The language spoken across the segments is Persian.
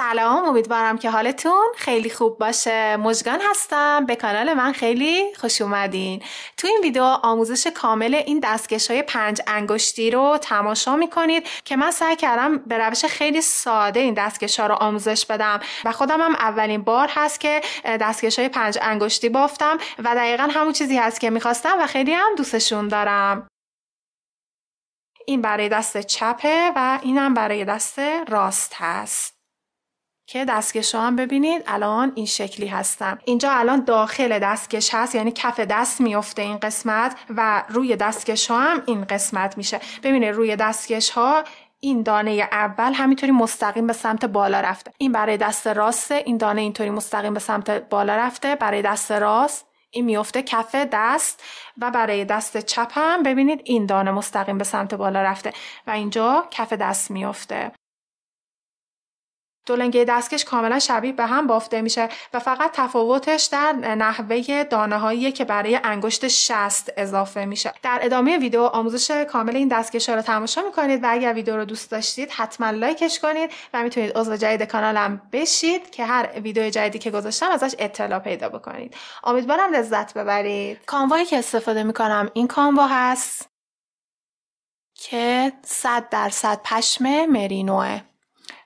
سلام امیدوارم که حالتون خیلی خوب باشه مجگان هستم به کانال من خیلی خوش اومدین تو این ویدیو آموزش کامل این دستکش های پنج انگشتی رو تماشا میکنید که من سعی کردم به روش خیلی ساده این دستکش ها رو آموزش بدم و خودم هم اولین بار هست که دستکش های پنج انگشتی بافتم و دقیقا همون چیزی هست که میخواستم و خیلی هم دوستشون دارم این برای دست چپه و اینم برای دست راست هست که دستکش هم ببینید الان این شکلی هستم اینجا الان داخل دستکش هست یعنی کف دست میفته این قسمت و روی دستکش هم این قسمت میشه ببینید روی دستکش ها این دانه اول همینطوری مستقیم به سمت بالا رفته این برای دست راست این دانه اینطوری مستقیم به سمت بالا رفته برای دست راست این میفته کف دست و برای دست چپ هم ببینید این دانه مستقیم به سمت بالا رفته و اینجا کف دست میفته دو دستکش کاملا شبیه به هم بافته میشه و فقط تفاوتش در نحوه دانه که برای انگشت شست اضافه میشه در ادامه ویدیو آموزش کامل این دستکش ها رو تماشا میکنید و اگر ویدیو رو دوست داشتید حتما لایکش کنید و میتونید عضو جدید کانالم بشید که هر ویدیو جدیدی که گذاشتم ازش اطلاع پیدا بکنید امیدوارم لذت ببرید کانوایی که استفاده میکنم این کانوا هست که 100 درصد پشم مرینوه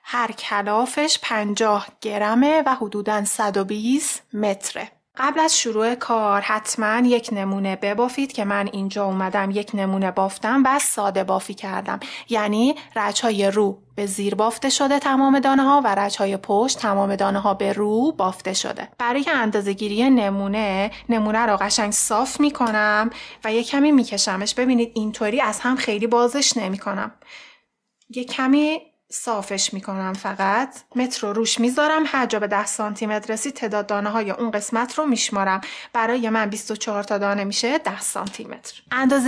هر کلافش 50 گرمه و حدوداً 120 متره. قبل از شروع کار حتما یک نمونه ببافید که من اینجا اومدم یک نمونه بافتم و ساده بافی کردم یعنی های رو به زیر بافته شده تمام دانه ها و های پشت تمام دانه ها به رو بافته شده برای اندازه نمونه نمونه رو قشنگ صاف می کنم و یک کمی میکشمش ببینید اینطوری از هم خیلی بازش نمی کنم کمی صافش میکنم فقط متر رو روش میذارم هر جا به 10 سانتی متر رسید تعداد دانه های اون قسمت رو میشمارم برای من 24 تا دانه میشه 10 سانتی متر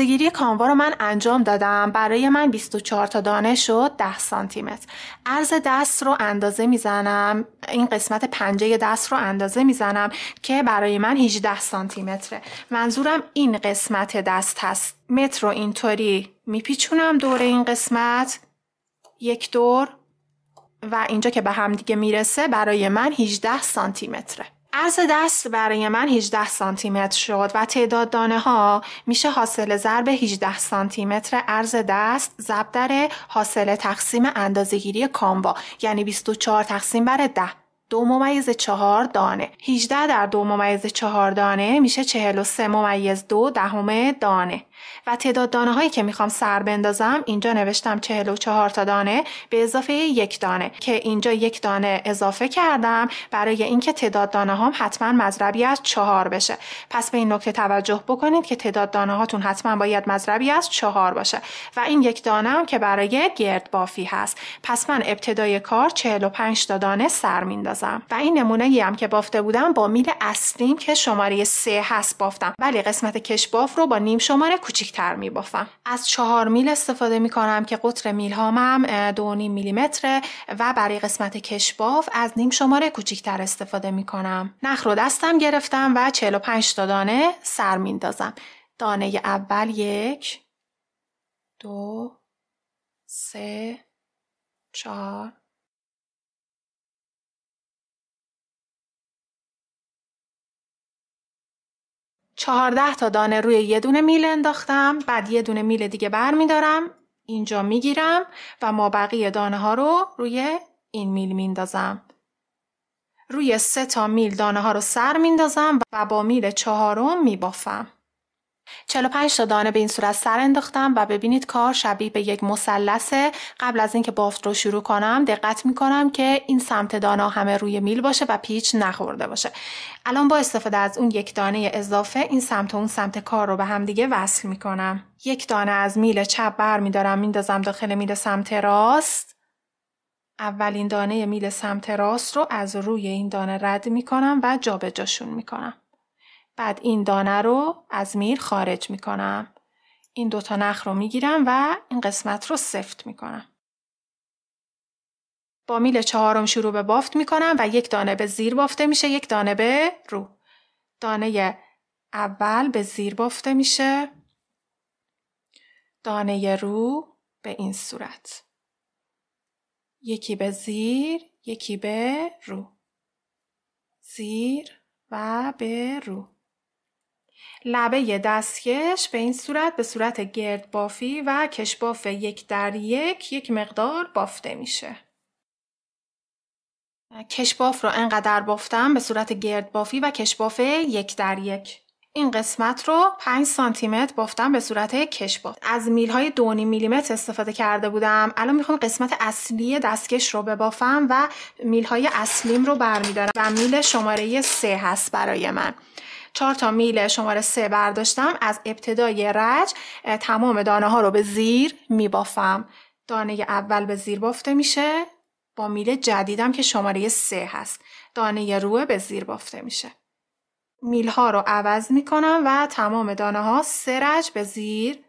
گیری کانوا رو من انجام دادم برای من 24 تا دانه شد 10 سانتی متر عرض دست رو اندازه میزنم این قسمت پنجه دست رو اندازه میزنم که برای من 18 سانتی متره منظورم این قسمت دست هست متر رو اینطوری میپیچونم دور این قسمت یک دور و اینجا که به هم دیگه میرسه برای من 18 سانتی متره عرض دست برای من 18 سانتی متر شد و تعداد دانه ها میشه حاصل ضرب 18 سانتی متر عرض دست ضرب در حاصل تقسیم اندازه‌گیری کاموا یعنی 24 تقسیم بر 10 دو ممیز چهار دانه 18 در دو ممیز چهار دانه میشه 43 ممیز دو دهم دانه و تعداد دانه هایی که میخوام سر بندازم اینجا نوشتم 44 تا دانه به اضافه یک دانه که اینجا یک دانه اضافه کردم برای اینکه تعداد دانه هام حتما مذربی از چهار بشه پس به این نکته توجه بکنید که تعداد دانه هاتون حتما باید مذربی از چهار باشه و این یک دانه هم که برای گرد بافی هست پس من ابتدای کار 45 تا دانه سر میندازم و این نمونه هم که بافته بودم با میل اصلیم که شماره 3 هست بافتم ولی قسمت کش باف رو با نیم شماره می از چهار میل استفاده می کنم که قطر میل هامم دو نیم میلیمتره و برای قسمت کشباف از نیم شماره کوچیکتر استفاده می کنم نخ رو دستم گرفتم و 45 تا دانه سر میندازم دانه اول یک دو سه چهار چهارده تا دانه روی یه دونه میل انداختم بعد یه دونه میل دیگه بر میدارم اینجا میگیرم و ما بقیه دانه ها رو روی این میل میندازم روی سه تا میل دانه ها رو سر میندازم و با میل چهارم میبافم 45 تا دانه به این صورت سر انداختم و ببینید کار شبیه به یک مثلثه قبل از اینکه بافت رو شروع کنم دقت میکنم که این سمت دانه همه روی میل باشه و پیچ نخورده باشه الان با استفاده از اون یک دانه اضافه این سمت و اون سمت کار رو به هم دیگه وصل میکنم یک دانه از میل چپ بر میدارم میندازم داخل میل سمت راست اولین دانه میل سمت راست رو از روی این دانه رد کنم و جابجاشون کنم بعد این دانه رو از میر خارج میکنم. این دوتا نخ رو میگیرم و این قسمت رو سفت میکنم. با میل چهارم شروع به بافت میکنم و یک دانه به زیر بافته میشه یک دانه به رو. دانه اول به زیر بافته میشه. دانه رو به این صورت. یکی به زیر یکی به رو. زیر و به رو. لبه دستکش به این صورت به صورت گرد بافی و کشباف یک در یک یک مقدار بافته میشه. کشباف رو انقدر بافتم به صورت گرد بافی و کشباف یک در یک. این قسمت رو 5 سانتی متر بافتم به صورت کشباف. از میل های 2.5 میلی استفاده کرده بودم. الان میخوام قسمت اصلی دستکش رو ببافم و میل های اصلیم رو برمیدارم و میل شماره 3 هست برای من. چهار تا میل شماره سه برداشتم از ابتدای رج تمام دانه ها رو به زیر میبافم دانه اول به زیر بافته میشه با میل جدیدم که شماره سه هست دانه روه به زیر بافته میشه میل ها رو عوض میکنم و تمام دانه ها سه رج به زیر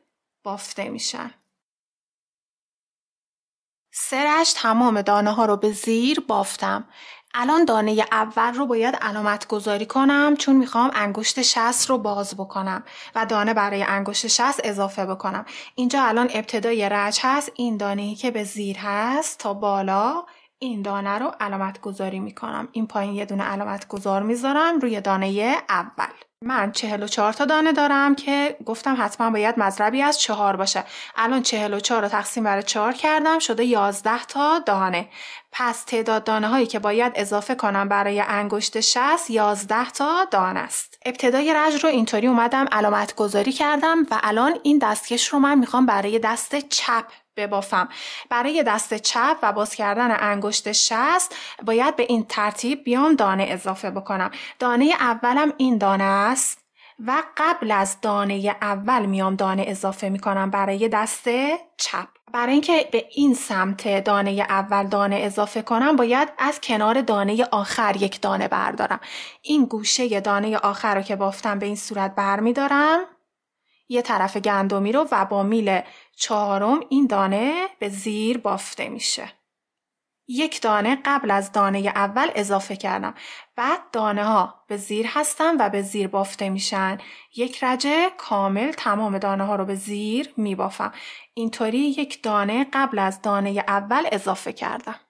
بافته میشن سرش تمام دانه ها رو به زیر بافتم. الان دانه اول رو باید علامت گذاری کنم چون میخوام انگشت شست رو باز بکنم و دانه برای انگشت شست اضافه بکنم. اینجا الان ابتدای رج هست این دانه که به زیر هست تا بالا این دانه رو علامت گذاری میکنم. این پایین یه دونه علامت گذار میذارم روی دانه اول. من چهل و چهار تا دانه دارم که گفتم حتما باید مذربی از چهار باشه الان چهل و چهار رو تقسیم بر چهار کردم شده یازده تا دانه پس تعداد دانه هایی که باید اضافه کنم برای انگشت شست یازده تا دانه است ابتدای رج رو اینطوری اومدم علامت گذاری کردم و الان این دستکش رو من میخوام برای دست چپ ببافم برای دست چپ و باز کردن انگشت شست باید به این ترتیب بیام دانه اضافه بکنم دانه اولم این دانه است و قبل از دانه اول میام دانه اضافه میکنم برای دست چپ برای اینکه به این سمت دانه اول دانه اضافه کنم باید از کنار دانه آخر یک دانه بردارم این گوشه دانه آخر رو که بافتم به این صورت برمیدارم یه طرف گندمی رو و با میل چهارم این دانه به زیر بافته میشه. یک دانه قبل از دانه اول اضافه کردم. بعد دانه ها به زیر هستن و به زیر بافته میشن. یک رجه کامل تمام دانه ها رو به زیر میبافم. اینطوری یک دانه قبل از دانه اول اضافه کردم.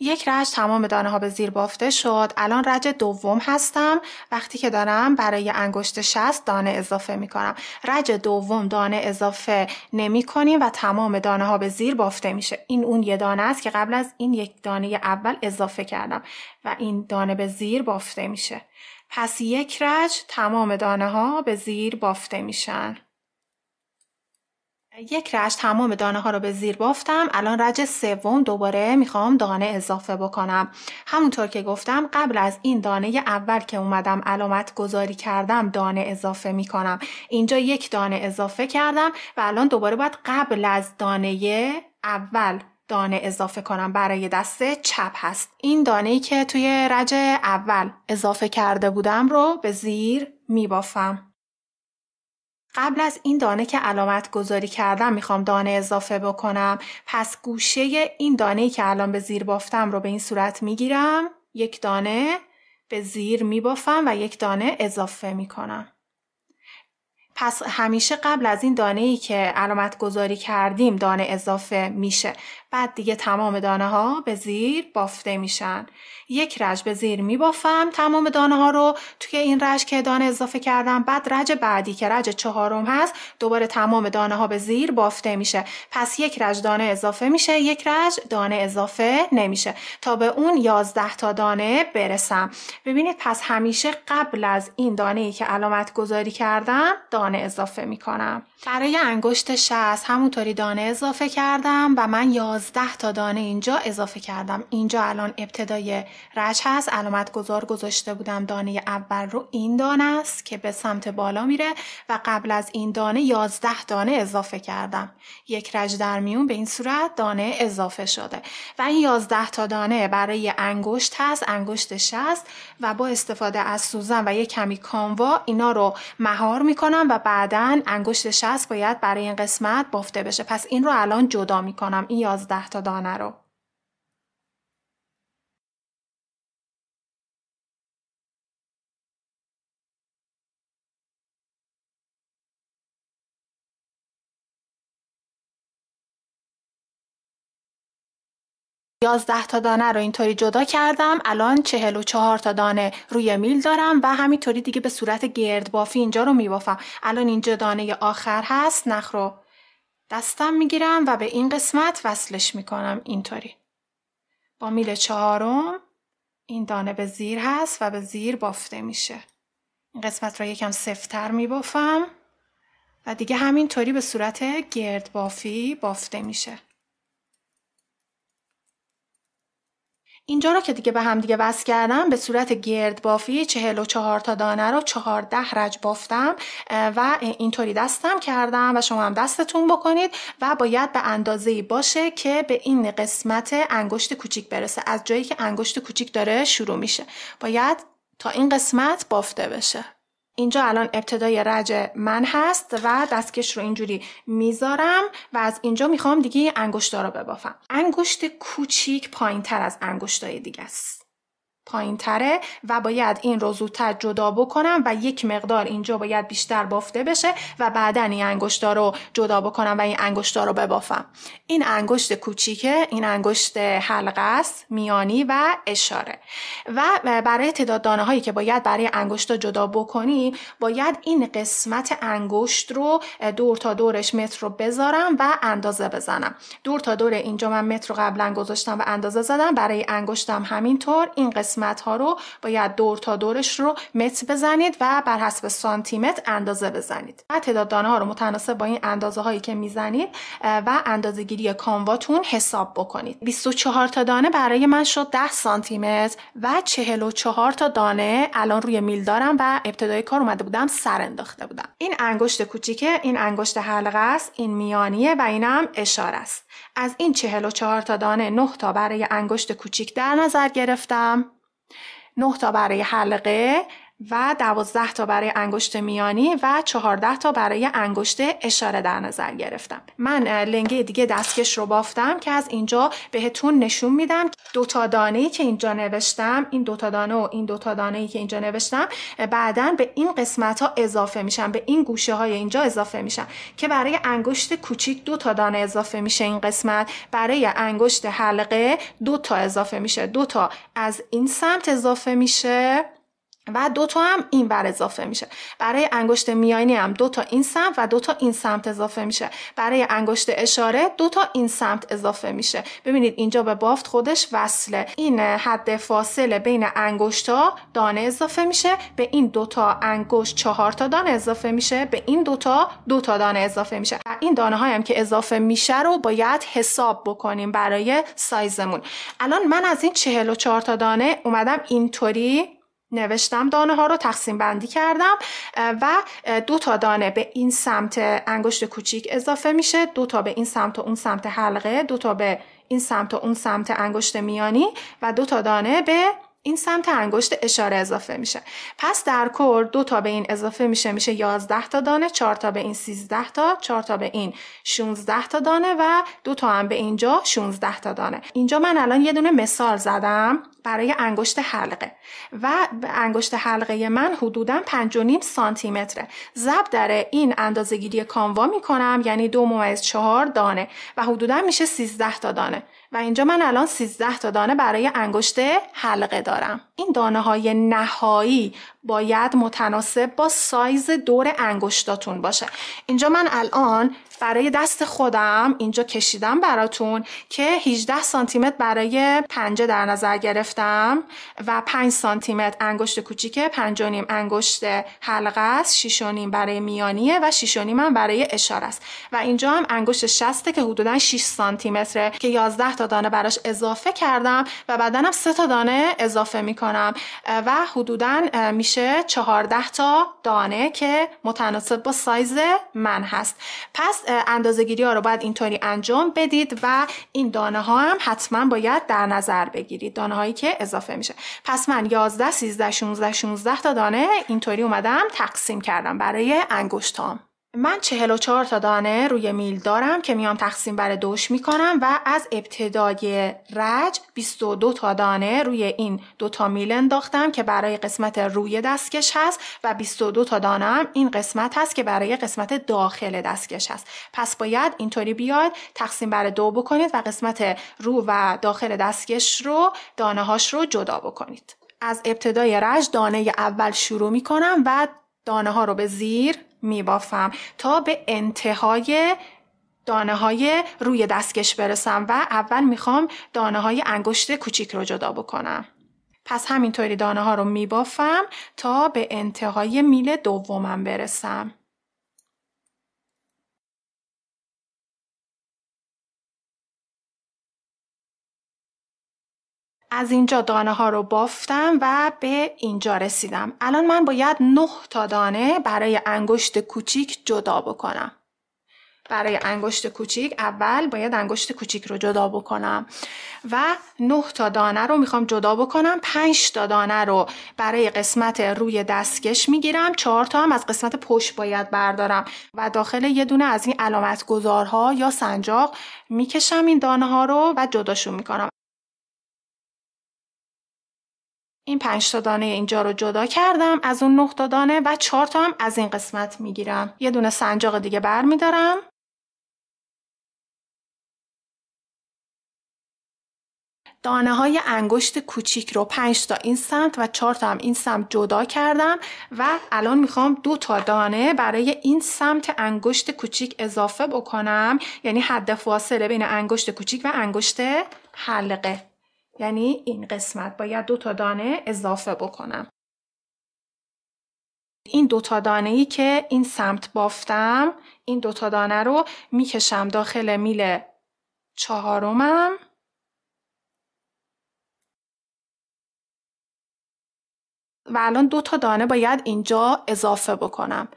یک رج تمام دانه ها به زیر بافته شد الان رج دوم هستم وقتی که دارم برای انگشت شست دانه اضافه می کنم رج دوم دانه اضافه نمی کنیم و تمام دانه ها به زیر بافته میشه این اون یه دانه است که قبل از این یک دانه اول اضافه کردم و این دانه به زیر بافته میشه پس یک رج تمام دانه ها به زیر بافته میشن یک رشت تمام دانه ها رو به زیر بافتم الان رج سوم دوباره میخوام دانه اضافه بکنم همونطور که گفتم قبل از این دانه اول که اومدم علامت گذاری کردم دانه اضافه میکنم اینجا یک دانه اضافه کردم و الان دوباره باید قبل از دانه اول دانه اضافه کنم برای دسته چپ هست این دانه ای که توی رج اول اضافه کرده بودم رو به زیر میبافم قبل از این دانه که علامت گذاری کردم میخوام دانه اضافه بکنم پس گوشه این دانه ای که الان به زیر بافتم رو به این صورت میگیرم یک دانه به زیر میبافم و یک دانه اضافه میکنم پس همیشه قبل از این دانه ای که علامت گذاری کردیم دانه اضافه میشه بعد دیگه تمام دانه ها به زیر بافته میشن. یک رج به زیر میبافم تمام دانه ها رو توی این رج که دانه اضافه کردم بعد رج بعدی که رج چهارم هست دوباره تمام دانه ها به زیر بافته میشه. پس یک رج دانه اضافه میشه یک رج دانه اضافه نمیشه تا به اون یازده تا دانه برسم. ببینید پس همیشه قبل از این دانه ای که علامت گذاری کردم دانه اضافه میکنم. برای انگشت شست همونطوری دانه اضافه کردم و من یازده تا دانه اینجا اضافه کردم. اینجا الان ابتدای رج هست. علامت گذار گذاشته بودم دانه اول رو این دانه است که به سمت بالا میره و قبل از این دانه یازده دانه اضافه کردم. یک رج در میون به این صورت دانه اضافه شده و این یازده تا دانه برای انگشت هست. انگشت شست و با استفاده از سوزن و یک کمی کاموا اینا رو مهار میکنم و بعدا انگشت شست پس باید برای این قسمت بافته بشه پس این رو الان جدا میکنم این 11 تا دانه رو 11 تا دانه رو اینطوری جدا کردم الان 44 تا دانه روی میل دارم و همینطوری دیگه به صورت بافی اینجا رو میبافم الان اینجا دانه آخر هست نخ رو دستم میگیرم و به این قسمت وصلش میکنم اینطوری با میل چهارم این دانه به زیر هست و به زیر بافته میشه این قسمت رو یکم سفتر میبافم و دیگه همینطوری به صورت بافی بافته میشه اینجا رو که دیگه به هم دیگه وصل کردم به صورت گرد بافی 44 تا دانه رو 14 رج بافتم و اینطوری دستم کردم و شما هم دستتون بکنید و باید به اندازه باشه که به این قسمت انگشت کوچیک برسه از جایی که انگشت کوچیک داره شروع میشه باید تا این قسمت بافته بشه اینجا الان ابتدای رج من هست و دستکش رو اینجوری میذارم و از اینجا میخوام دیگه انگشتا رو ببافم انگشت کوچیک پایین تر از انگشتای دیگه است پایین و باید این رو زودتر جدا بکنم و یک مقدار اینجا باید بیشتر بافته بشه و بعدا این انگشتا رو جدا بکنم و این انگشتا رو ببافم این انگشت کوچیکه این انگشت حلقه است میانی و اشاره و برای تعداد دانه هایی که باید برای انگشتا جدا بکنی باید این قسمت انگشت رو دور تا دورش متر رو بذارم و اندازه بزنم دور تا دور اینجا من متر رو قبلا گذاشتم و اندازه زدم برای انگشتم همینطور این قسمت قسمت ها رو باید دور تا دورش رو متر بزنید و بر حسب سانتی متر اندازه بزنید و تعداد دانه ها رو متناسب با این اندازه هایی که میزنید و اندازه گیری کانواتون حساب بکنید 24 تا دانه برای من شد 10 سانتی متر و 44 تا دانه الان روی میل دارم و ابتدای کار اومده بودم سر انداخته بودم این انگشت کوچیکه این انگشت حلقه است این میانیه و اینم اشاره است از این 44 تا دانه 9 تا برای انگشت کوچیک در نظر گرفتم 9 تا برای حلقه و دوازده تا برای انگشت میانی و 14 تا برای انگشت اشاره در نظر گرفتم من لنگه دیگه دستکش رو بافتم که از اینجا بهتون نشون میدم دو تا دانه ای که اینجا نوشتم این دو تا دانه و این دو تا دانه ای که اینجا نوشتم بعدا به این قسمت ها اضافه میشن به این گوشه های اینجا اضافه میشن که برای انگشت کوچیک دو تا دانه اضافه میشه این قسمت برای انگشت حلقه دو تا اضافه میشه دو تا از این سمت اضافه میشه و دو تا هم این بر اضافه میشه برای انگشت میانی هم دو تا این سمت و دو تا این سمت اضافه میشه برای انگشت اشاره دو تا این سمت اضافه میشه ببینید اینجا به بافت خودش وصله این حد فاصله بین انگشت ها دانه اضافه میشه به این دو تا انگشت چهار تا دانه اضافه میشه به این دو تا دو تا دانه اضافه میشه و این دانه هایم که اضافه میشه رو باید حساب بکنیم برای سایزمون الان من از این 44 تا دانه اومدم اینطوری نوشتم دانه ها رو تقسیم بندی کردم و دو تا دانه به این سمت انگشت کوچیک اضافه میشه دو تا به این سمت و اون سمت حلقه دو تا به این سمت و اون سمت انگشت میانی و دو تا دانه به این سمت انگشت اشاره اضافه میشه پس در کل دو تا به این اضافه میشه میشه 11 تا دانه 4 تا به این 13 تا 4 تا به این 16 تا دانه و دو تا هم به اینجا 16 تا دانه اینجا من الان یه دونه مثال زدم برای انگشت حلقه و انگشت حلقه من حدودا 5.5 سانتی متره ضرب در این اندازه‌گیری کانوا میکنم یعنی 2.4 دانه و حدودا میشه 13 تا دانه و اینجا من الان 13 تا دانه برای انگشت حلقه دارم این دانه های نهایی باید متناسب با سایز دور انگشتاتون باشه اینجا من الان برای دست خودم اینجا کشیدم براتون که 18 سانتی متر برای پنجه در نظر گرفتم و 5 سانتی متر انگشت کوچیک 5 و نیم انگشت حلقه است 6 و نیم برای میانیه و 6 و هم برای اشاره است و اینجا هم انگشت شسته که حدودا 6 سانتی متره که 11 تا دانه براش اضافه کردم و بعدنم 3 تا دانه اضافه میکنم و حدودا میشه 14 تا دانه که متناسب با سایز من هست پس اندازه گیری ها رو باید اینطوری انجام بدید و این دانه ها هم حتما باید در نظر بگیرید دانه هایی که اضافه میشه پس من 11 13 16 16 تا دانه اینطوری اومدم تقسیم کردم برای انگشتام من چهل و تا دانه روی میل دارم که میام تقسیم بر دوش میکنم و از ابتدای رج 22 تا دانه روی این دو تا میل انداختم که برای قسمت روی دستکش هست و 22 تا دانه هم این قسمت هست که برای قسمت داخل دستکش هست پس باید اینطوری بیاد تقسیم بر دو بکنید و قسمت رو و داخل دستکش رو دانه هاش رو جدا بکنید از ابتدای رج دانه اول شروع میکنم و دانه ها رو به زیر میبافم تا به انتهای دانه های روی دستکش برسم و اول میخوام دانه های انگشت کوچیک رو جدا بکنم. پس همینطوری دانه ها رو میبافم تا به انتهای میل دومم برسم. از اینجا دانه ها رو بافتم و به اینجا رسیدم الان من باید نه تا دانه برای انگشت کوچیک جدا بکنم برای انگشت کوچیک اول باید انگشت کوچیک رو جدا بکنم و 9 تا دانه رو میخوام جدا بکنم 5 تا دانه رو برای قسمت روی دستکش میگیرم 4 تا هم از قسمت پشت باید بردارم و داخل یه دونه از این علامت گذارها یا سنجاق میکشم این دانه ها رو و جداشون میکنم این پنج تا دانه اینجا رو جدا کردم از اون نه تا دانه و چهار تا هم از این قسمت میگیرم یه دونه سنجاق دیگه برمیدارم دانه های انگشت کوچیک رو 5 تا این سمت و 4 تا هم این سمت جدا کردم و الان میخوام دو تا دانه برای این سمت انگشت کوچیک اضافه بکنم یعنی حد فاصله بین انگشت کوچیک و انگشت حلقه یعنی این قسمت باید دو تا دانه اضافه بکنم. این دو دانه ای که این سمت بافتم این تا دانه رو میکشم داخل میل چهارمم و الان دو تا دانه باید اینجا اضافه بکنم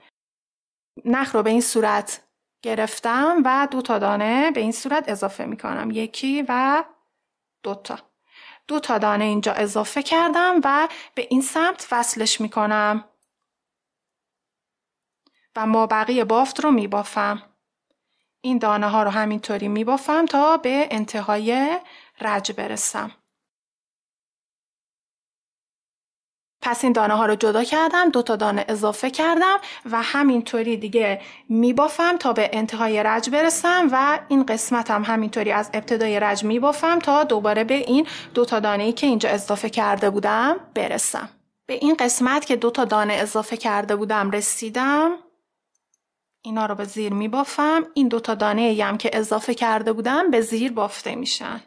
نخ رو به این صورت گرفتم و دو تا دانه به این صورت اضافه میکنم یکی و دوتا دو تا دانه اینجا اضافه کردم و به این سمت وصلش می کنم. و بقیه بافت رو می بافم. این دانه ها رو همینطوری می بافم تا به انتهای رج برسم. پس این دانه ها رو جدا کردم دو تا دانه اضافه کردم و همینطوری دیگه میبافم تا به انتهای رج برسم و این قسمت هم همینطوری از ابتدای رج میبافم تا دوباره به این دو تا دانه ای که اینجا اضافه کرده بودم برسم به این قسمت که دو تا دانه اضافه کرده بودم رسیدم اینا رو به زیر میبافم این دو تا دانه هم که اضافه کرده بودم به زیر بافته میشن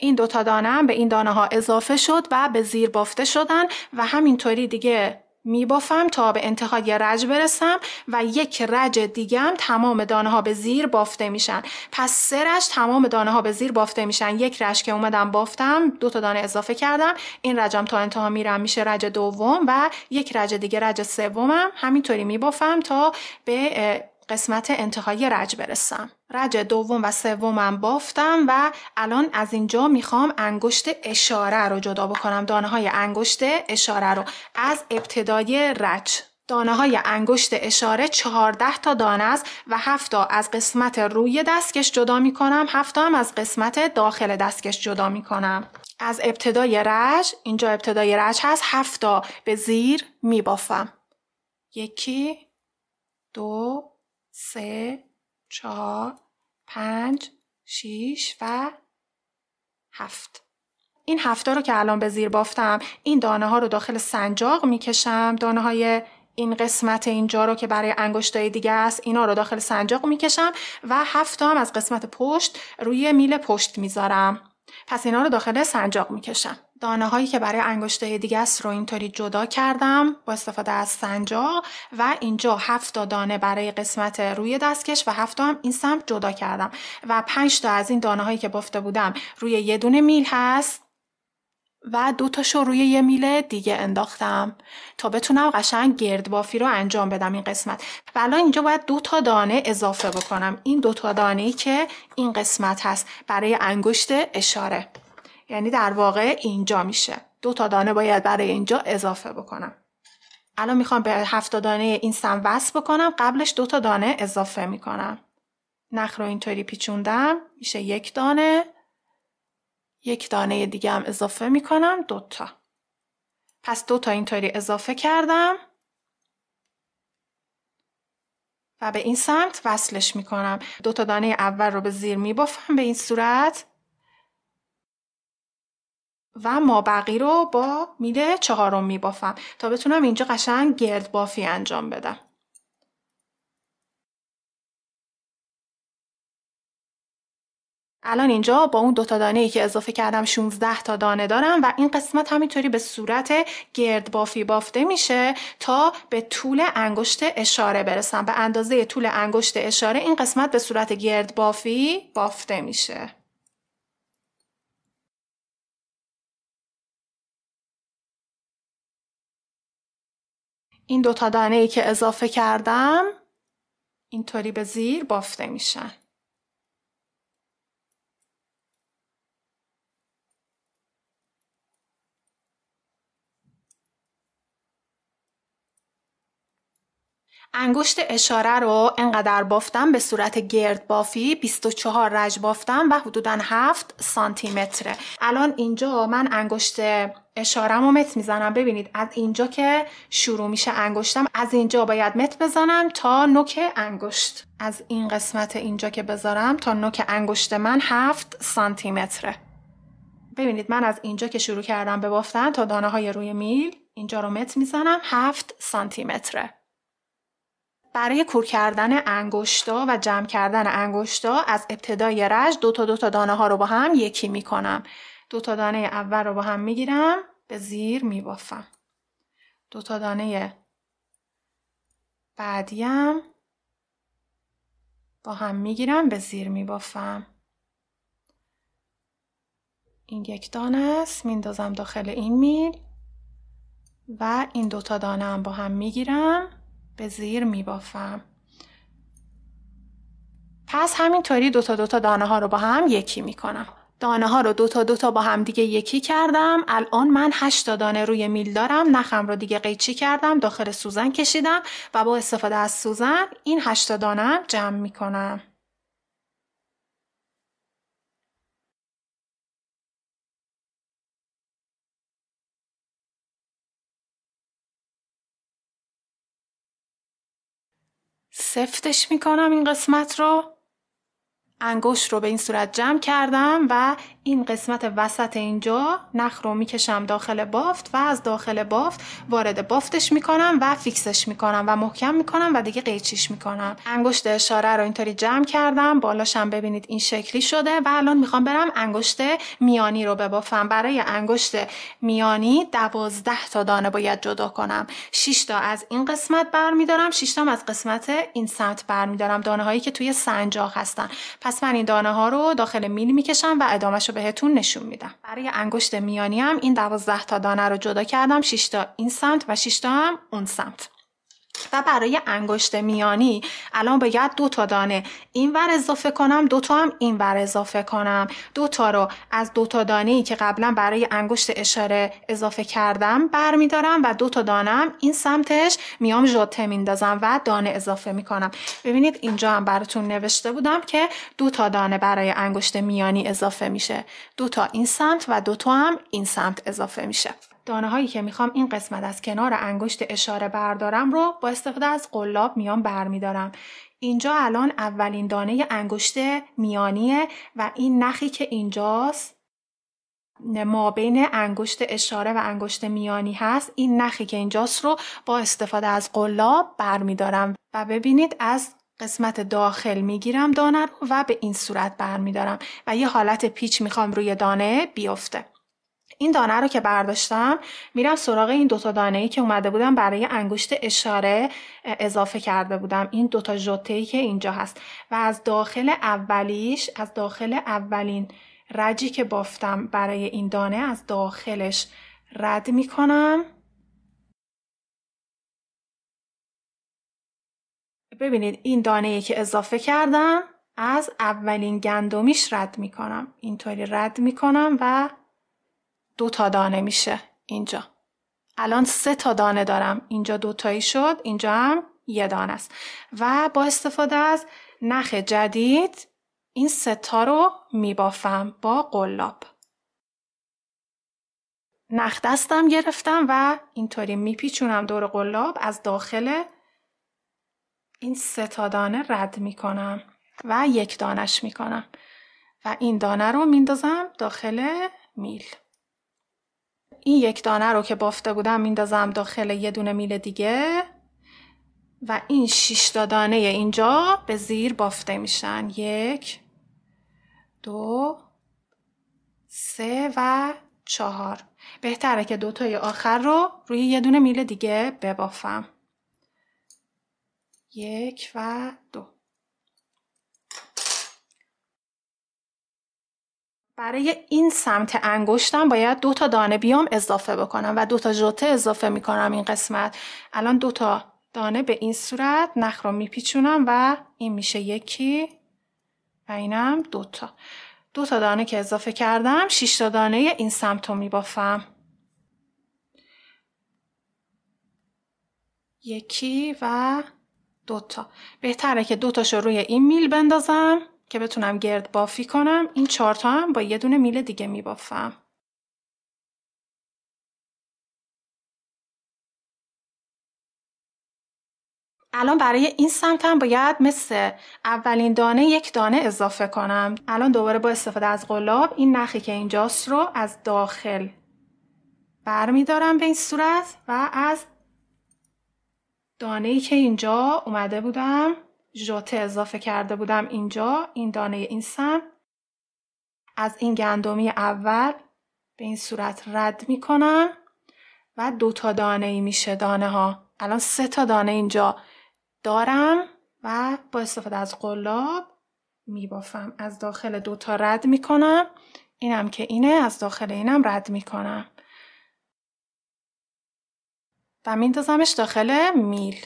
این دوتا دانه هم به این دانه ها اضافه شد و به زیر بافته شدن و همینطوری دیگه میبافم تا به انتهای رج برسم و یک رج دیگه هم تمام دانه ها به زیر بافته میشن پس سه رج تمام دانه ها به زیر بافته میشن یک رج که اومدم بافتم دو تا دانه اضافه کردم این رجم تا انتها میرم میشه رج دوم و یک رج دیگه رج سومم همینطوری می تا به قسمت انتهای رج برسم رج دوم و سومم بافتم و الان از اینجا میخوام انگشت اشاره رو جدا بکنم دانه های انگشت اشاره رو از ابتدای رج دانه های انگشت اشاره چهارده تا دانه است و 7 تا از قسمت روی دستکش جدا میکنم کنم هم از قسمت داخل دستکش جدا میکنم از ابتدای رج اینجا ابتدای رج هست 7 تا به زیر میبافم یکی دو سه چهار پنج شیش و هفت این هفته رو که الان به زیر بافتم این دانه ها رو داخل سنجاق میکشم دانه های این قسمت اینجا رو که برای انگشتای دیگه است اینا رو داخل سنجاق می کشم. و هفت هم از قسمت پشت روی میل پشت میذارم پس اینا رو داخل سنجاق می کشم. دانه هایی که برای انگشته دیگه است رو اینطوری جدا کردم با استفاده از سنجا و اینجا هفت دانه برای قسمت روی دستکش و هفته هم این سمت جدا کردم و 5 تا از این دانه هایی که بافته بودم روی یه دونه میل هست و دو تاشو روی یه میل دیگه انداختم تا بتونم قشنگ گرد بافی رو انجام بدم این قسمت و الان اینجا باید دو تا دانه اضافه بکنم این دو تا دانه که این قسمت هست برای انگشت اشاره یعنی در واقع اینجا میشه دو تا دانه باید برای اینجا اضافه بکنم الان میخوام به هفت دانه این سم وصل بکنم قبلش دو تا دانه اضافه میکنم نخ رو اینطوری پیچوندم میشه یک دانه یک دانه دیگه هم اضافه میکنم دوتا پس دو دوتا اینطوری اضافه کردم و به این سمت وصلش میکنم دو تا دانه اول رو به زیر میبافم به این صورت و ما بقی رو با میله چهارم میبافم تا بتونم اینجا قشنگ گرد بافی انجام بدم الان اینجا با اون دوتا دانه ای که اضافه کردم 16 تا دانه دارم و این قسمت همینطوری به صورت گرد بافی بافته میشه تا به طول انگشت اشاره برسم به اندازه طول انگشت اشاره این قسمت به صورت گرد بافی بافته میشه این دوتا دانه ای که اضافه کردم اینطوری به زیر بافته میشن انگشت اشاره رو انقدر بافتم به صورت گرد بافی 24 رج بافتم و حدودا 7 سانتی متره الان اینجا من انگشت اشارم رو مت میزنم ببینید از اینجا که شروع میشه انگشتم از اینجا باید مت بزنم تا نوک انگشت از این قسمت اینجا که بذارم تا نوک انگشت من 7 سانتی متره ببینید من از اینجا که شروع کردم به بافتن تا دانه های روی میل اینجا رو مت میزنم 7 سانتی متره برای کور کردن انگشتا و جمع کردن انگشتا از ابتدای رج دو تا دو تا دانه ها رو با هم یکی میکنم دو تا دانه اول رو با هم میگیرم به زیر میبافم دو تا دانه بعدیم با هم میگیرم به زیر میبافم این یک دانه است میندازم داخل این میل و این دوتا دانه هم با هم میگیرم به زیر می بافم. پس همینطوری دوتا دوتا دانه ها رو با هم یکی می کنم. دانه ها رو دوتا دوتا با هم دیگه یکی کردم. الان من هشتا دانه روی میل دارم. نخم رو دیگه قیچی کردم. داخل سوزن کشیدم و با استفاده از سوزن این هشتا دانه جمع می کنم. سفتش میکنم این قسمت رو انگشت رو به این صورت جمع کردم و این قسمت وسط اینجا نخ رو میکشم داخل بافت و از داخل بافت وارد بافتش میکنم و فیکسش میکنم و محکم میکنم و دیگه قیچیش میکنم انگشت اشاره رو اینطوری جمع کردم بالاشم ببینید این شکلی شده و الان میخوام برم انگشت میانی رو ببافم برای انگشت میانی دوازده تا دانه باید جدا کنم 6 تا از این قسمت برمیدارم 6 تا از قسمت این سمت برمیدارم دانه هایی که توی سنجاق هستن پس من این دانه ها رو داخل میل میکشم و ادامهش رو بهتون نشون میدم برای انگشت میانی هم این دوازده تا دانه رو جدا کردم 6 تا این سمت و 6 تا هم اون سمت و برای انگشت میانی الان باید دو تا دانه این ور اضافه کنم دو تا هم این ور اضافه کنم دو تا رو از دو تا دانه ای که قبلا برای انگشت اشاره اضافه کردم برمیدارم و دو تا دانه هم این سمتش میام ژوته میندازم و دانه اضافه میکنم ببینید اینجا هم براتون نوشته بودم که دو تا دانه برای انگشت میانی اضافه میشه دو تا این سمت و دو تا هم این سمت اضافه میشه دانه هایی که میخوام این قسمت از کنار انگشت اشاره بردارم رو با استفاده از قلاب میان برمیدارم اینجا الان اولین دانه انگشت میانیه و این نخی که اینجاست ما بین انگشت اشاره و انگشت میانی هست این نخی که اینجاست رو با استفاده از قلاب برمیدارم و ببینید از قسمت داخل میگیرم دانه رو و به این صورت برمیدارم و یه حالت پیچ میخوام روی دانه بیفته این دانه رو که برداشتم میرم سراغ این دوتا دانه ای که اومده بودم برای انگشت اشاره اضافه کرده بودم این دوتا جوته ای که اینجا هست و از داخل اولیش از داخل اولین رجی که بافتم برای این دانه از داخلش رد میکنم ببینید این دانه ای که اضافه کردم از اولین گندمیش رد میکنم اینطوری رد میکنم و دو تا دانه میشه اینجا الان سه تا دانه دارم اینجا دوتایی شد اینجا هم یه دانه است و با استفاده از نخ جدید این سه تا رو میبافم با قلاب نخ دستم گرفتم و اینطوری میپیچونم دور قلاب از داخل این سه تا دانه رد میکنم و یک دانش میکنم و این دانه رو میندازم داخل میل این یک دانه رو که بافته بودم میندازم داخل یه دونه میل دیگه و این شش دانه اینجا به زیر بافته میشن یک دو سه و چهار بهتره که دوتای آخر رو روی یه دونه میل دیگه ببافم یک و دو برای این سمت انگشتم باید دو تا دانه بیام اضافه بکنم و دو تا جوته اضافه میکنم این قسمت الان دو تا دانه به این صورت نخ رو میپیچونم و این میشه یکی و اینم دو تا دو تا دانه که اضافه کردم شش تا دانه این سمت رو میبافم یکی و دو تا بهتره که دو رو روی این میل بندازم که بتونم گرد بافی کنم این تا هم با یه دونه میل دیگه میبافم الان برای این سمت هم باید مثل اولین دانه یک دانه اضافه کنم الان دوباره با استفاده از قلاب این نخی که اینجاست رو از داخل برمیدارم به این صورت و از دانه ای که اینجا اومده بودم ژوته اضافه کرده بودم اینجا این دانه این سم از این گندمی اول به این صورت رد میکنم و دو تا دانه ای میشه دانه ها الان سه تا دانه اینجا دارم و با استفاده از قلاب میبافم از داخل دو تا رد میکنم اینم که اینه از داخل اینم رد میکنم و میندازمش داخل میل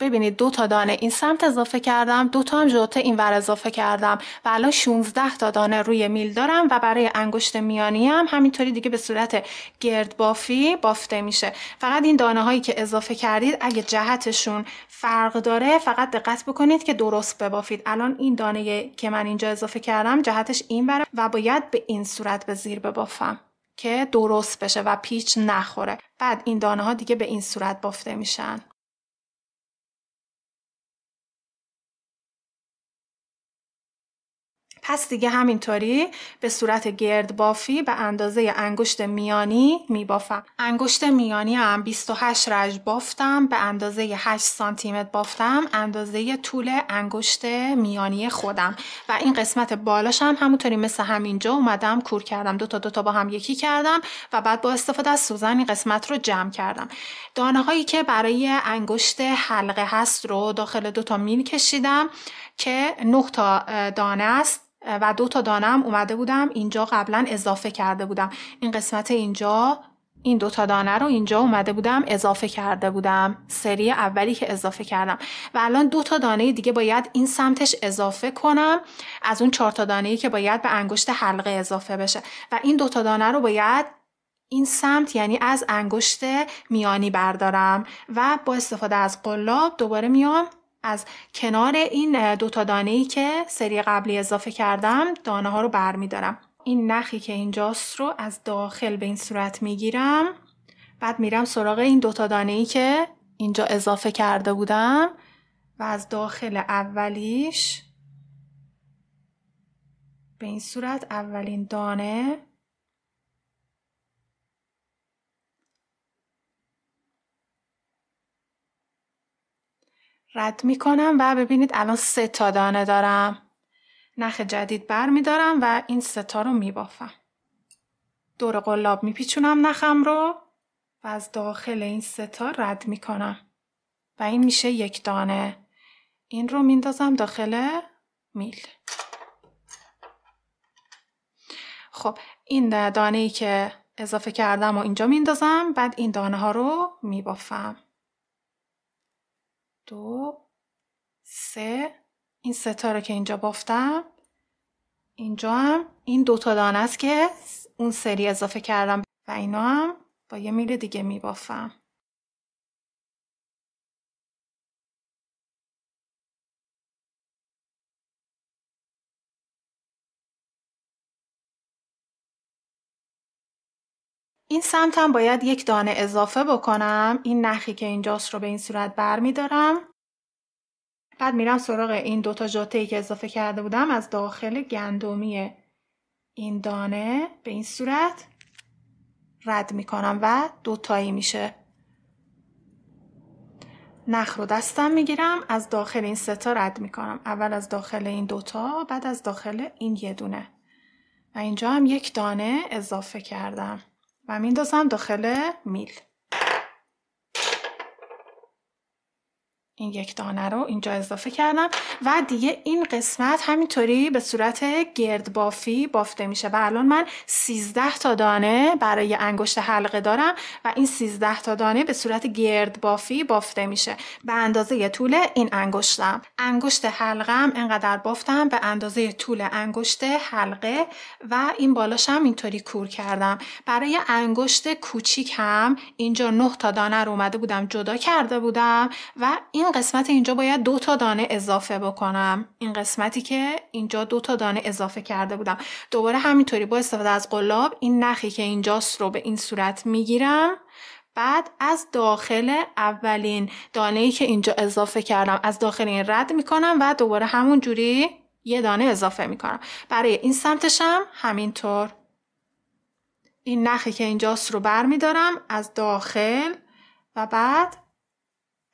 ببینید دو تا دانه این سمت اضافه کردم دو تا هم جوته این ور اضافه کردم و الان 16 تا دانه روی میل دارم و برای انگشت میانی هم همینطوری دیگه به صورت گرد بافی بافته میشه فقط این دانه هایی که اضافه کردید اگه جهتشون فرق داره فقط دقت بکنید که درست ببافید الان این دانه که من اینجا اضافه کردم جهتش این بره و باید به این صورت به زیر ببافم که درست بشه و پیچ نخوره بعد این دانه ها دیگه به این صورت بافته میشن پس دیگه همینطوری به صورت گرد بافی به اندازه انگشت میانی میبافم انگشت میانی هم 28 رج بافتم به اندازه 8 سانتیمتر بافتم اندازه طول انگشت میانی خودم و این قسمت بالاش هم همونطوری مثل همینجا اومدم کور کردم دو تا دو تا با هم یکی کردم و بعد با استفاده از سوزن این قسمت رو جمع کردم دانه هایی که برای انگشت حلقه هست رو داخل دو تا میل کشیدم که 9 تا دانه است و دو تا دانم اومده بودم اینجا قبلا اضافه کرده بودم این قسمت اینجا این دو تا دانه رو اینجا اومده بودم اضافه کرده بودم سری اولی که اضافه کردم و الان دو تا دانه دیگه باید این سمتش اضافه کنم از اون چهار تا دانه که باید به انگشت حلقه اضافه بشه و این دو تا دانه رو باید این سمت یعنی از انگشت میانی بردارم و با استفاده از قلاب دوباره میام از کنار این دوتا دانه ای که سری قبلی اضافه کردم دانه ها رو برمیدارم این نخی که اینجاست رو از داخل به این صورت میگیرم بعد میرم سراغ این دوتا دانه ای که اینجا اضافه کرده بودم و از داخل اولیش به این صورت اولین دانه رد میکنم و ببینید الان سه تا دانه دارم نخ جدید بر میدارم و این سه تا رو میبافم دور قلاب میپیچونم نخم رو و از داخل این سه تا رد میکنم و این میشه یک دانه این رو میندازم داخل میل خب این دانه ای که اضافه کردم و اینجا میندازم بعد این دانه ها رو میبافم دو سه این ستا رو که اینجا بافتم اینجا هم این دوتا دانه است که اون سری اضافه کردم و اینا هم با یه میل دیگه میبافم این سمت هم باید یک دانه اضافه بکنم این نخی که اینجاست رو به این صورت بر بعد میرم سراغ این دوتا جاته ای که اضافه کرده بودم از داخل گندمی این دانه به این صورت رد میکنم و دوتایی میشه نخ رو دستم میگیرم از داخل این ستا رد میکنم اول از داخل این دوتا بعد از داخل این یه دونه و اینجا هم یک دانه اضافه کردم و میندازم داخل میل این یک دانه رو اینجا اضافه کردم و دیگه این قسمت همینطوری به صورت گرد بافی بافته میشه و الان من 13 تا دانه برای انگشت حلقه دارم و این 13 تا دانه به صورت گرد بافی بافته میشه به اندازه طول این انگشتم انگشت حلقم انقدر بافتم به اندازه طول انگشت حلقه و این بالاشم اینطوری کور کردم برای انگشت کوچیک هم اینجا 9 تا دانه رو اومده بودم جدا کرده بودم و این قسمت اینجا باید دو تا دانه اضافه بکنم این قسمتی که اینجا دو تا دانه اضافه کرده بودم دوباره همینطوری با استفاده از قلاب این نخی که اینجاست رو به این صورت میگیرم بعد از داخل اولین دانه ای که اینجا اضافه کردم از داخل این رد میکنم و دوباره همون جوری یه دانه اضافه میکنم برای این سمتشم هم همینطور این نخی که اینجاست رو بر میدارم از داخل و بعد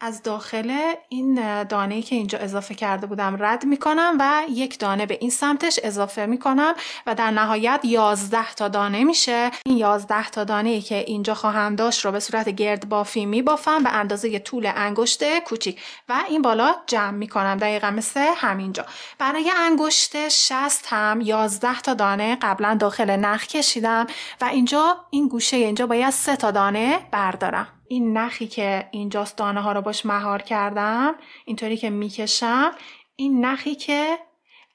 از داخل این دانه که اینجا اضافه کرده بودم رد میکنم و یک دانه به این سمتش اضافه میکنم و در نهایت 11 تا دانه میشه این 11 تا دانه ای که اینجا خواهم داشت رو به صورت گرد بافی میبافم به اندازه طول انگشت کوچیک و این بالا جمع میکنم دقیقا مثل همینجا برای انگشت شست هم 11 تا دانه قبلا داخل نخ کشیدم و اینجا این گوشه اینجا باید سه تا دانه بردارم این نخی که اینجاست دانه ها رو باش مهار کردم اینطوری که میکشم این نخی که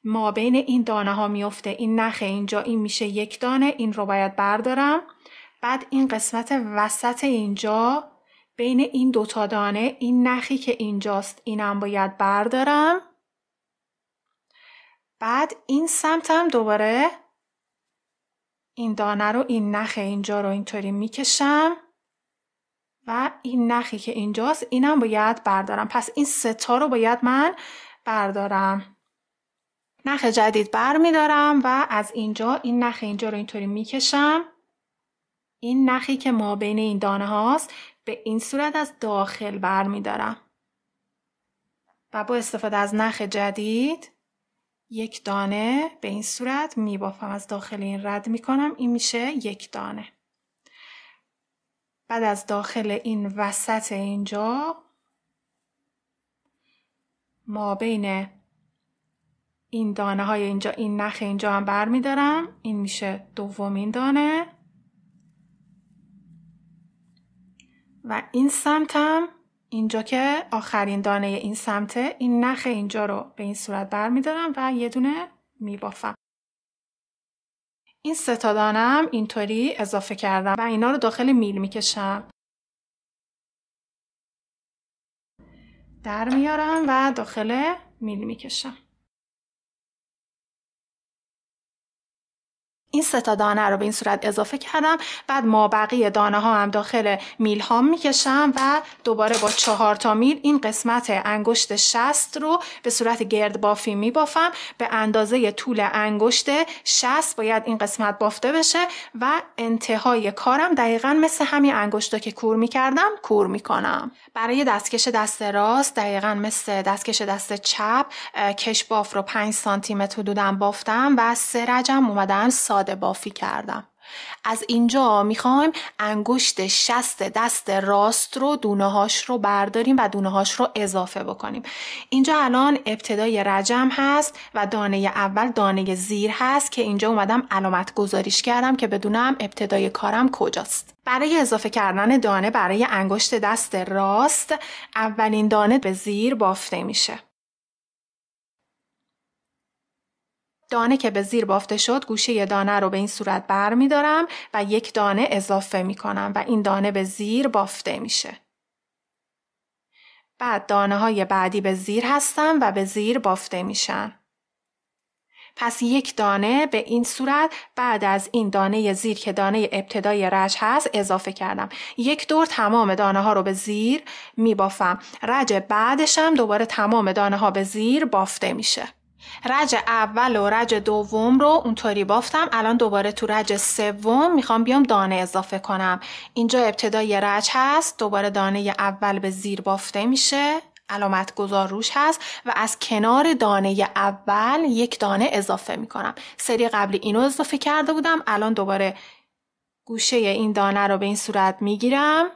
ما بین این دانه ها میفته این نخ اینجا این میشه یک دانه این رو باید بردارم بعد این قسمت وسط اینجا بین این دوتا دانه این نخی که اینجاست اینم باید بردارم بعد این هم دوباره این دانه رو این نخ اینجا رو اینطوری میکشم و این نخی که اینجاست اینم باید بردارم پس این ستا رو باید من بردارم نخ جدید بر میدارم و از اینجا این نخ اینجا رو اینطوری میکشم این نخی که ما بین این دانه هاست به این صورت از داخل بر میدارم و با استفاده از نخ جدید یک دانه به این صورت میبافم از داخل این رد میکنم این میشه یک دانه بعد از داخل این وسط اینجا ما بین این دانه های اینجا این نخ اینجا هم بر این میشه دومین دانه و این سمتم اینجا که آخرین دانه این سمته این نخ اینجا رو به این صورت بر و یه دونه می این ستا دانم اینطوری اضافه کردم و اینا رو داخل میل میکشم در میارم و داخل میل میکشم این سه دانه رو به این صورت اضافه کردم بعد ما بقیه دانه ها هم داخل میل ها میکشم و دوباره با چهار تا میل این قسمت انگشت شست رو به صورت گرد بافی میبافم به اندازه طول انگشت شست باید این قسمت بافته بشه و انتهای کارم دقیقا مثل همین انگشتا که کور میکردم کور کنم برای دستکش دست راست دقیقا مثل دستکش دست چپ کش باف رو 5 سانتی متر حدودم بافتم و سه رجم اومدم بافی کردم. از اینجا میخوایم انگشت شست دست راست رو دونه هاش رو برداریم و دونه هاش رو اضافه بکنیم اینجا الان ابتدای رجم هست و دانه اول دانه زیر هست که اینجا اومدم علامت گذاریش کردم که بدونم ابتدای کارم کجاست برای اضافه کردن دانه برای انگشت دست راست اولین دانه به زیر بافته میشه دانه که به زیر بافته شد گوشه دانه رو به این صورت بر می دارم و یک دانه اضافه می کنم و این دانه به زیر بافته میشه. بعد دانه های بعدی به زیر هستن و به زیر بافته میشن. پس یک دانه به این صورت بعد از این دانه زیر که دانه ابتدای رج هست اضافه کردم یک دور تمام دانه ها رو به زیر می بافم رج بعدشم دوباره تمام دانه ها به زیر بافته میشه رج اول و رج دوم رو اونطوری بافتم الان دوباره تو رج سوم میخوام بیام دانه اضافه کنم اینجا ابتدای رج هست دوباره دانه اول به زیر بافته میشه علامت گذار روش هست و از کنار دانه اول یک دانه اضافه میکنم سری قبلی اینو اضافه کرده بودم الان دوباره گوشه این دانه رو به این صورت میگیرم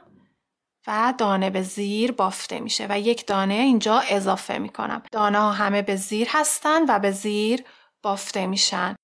و دانه به زیر بافته میشه و یک دانه اینجا اضافه میکنم دانه ها همه به زیر هستن و به زیر بافته میشن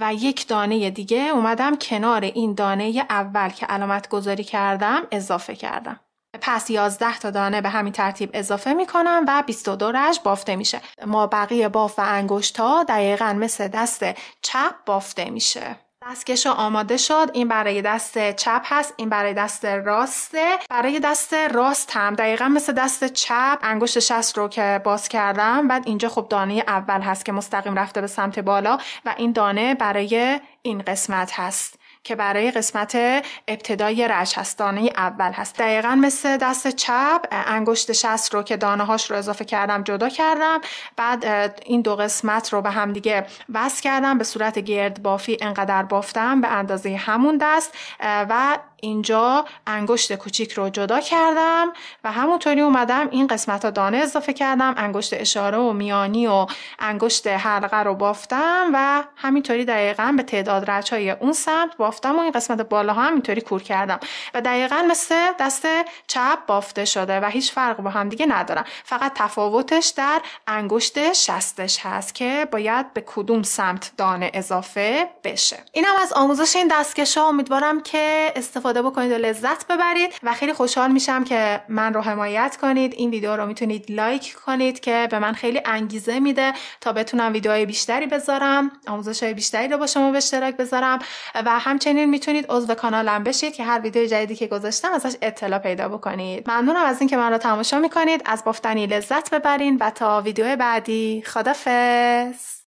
و یک دانه دیگه اومدم کنار این دانه اول که علامت گذاری کردم اضافه کردم پس 11 تا دانه به همین ترتیب اضافه می کنم و 22 رج بافته میشه. ما بقیه باف و انگشت ها دقیقا مثل دست چپ بافته میشه. دستکش آماده شد این برای دست چپ هست این برای دست راسته برای دست راست هم دقیقا مثل دست چپ انگشت شست رو که باز کردم بعد اینجا خب دانه اول هست که مستقیم رفته به سمت بالا و این دانه برای این قسمت هست که برای قسمت ابتدای دانه اول هست دقیقا مثل دست چپ انگشت شست رو که دانه هاش رو اضافه کردم جدا کردم بعد این دو قسمت رو به هم دیگه وصل کردم به صورت گرد بافی انقدر بافتم به اندازه همون دست و اینجا انگشت کوچیک رو جدا کردم و همونطوری اومدم این قسمت ها دانه اضافه کردم انگشت اشاره و میانی و انگشت حلقه رو بافتم و همینطوری دقیقا به تعداد رچ های اون سمت بافتم و این قسمت بالا ها همینطوری کور کردم و دقیقا مثل دست چپ بافته شده و هیچ فرق با هم دیگه ندارم فقط تفاوتش در انگشت شستش هست که باید به کدوم سمت دانه اضافه بشه اینم از آموزش این دستکش امیدوارم که استفاده استفاده بکنید و لذت ببرید و خیلی خوشحال میشم که من رو حمایت کنید این ویدیو رو میتونید لایک کنید که به من خیلی انگیزه میده تا بتونم ویدیوهای بیشتری بذارم آموزش های بیشتری رو با شما به اشتراک بذارم و همچنین میتونید عضو کانالم بشید که هر ویدیو جدیدی که گذاشتم ازش اطلاع پیدا بکنید ممنونم از اینکه من رو تماشا میکنید از بافتنی لذت ببرین و تا ویدیو بعدی خدافظ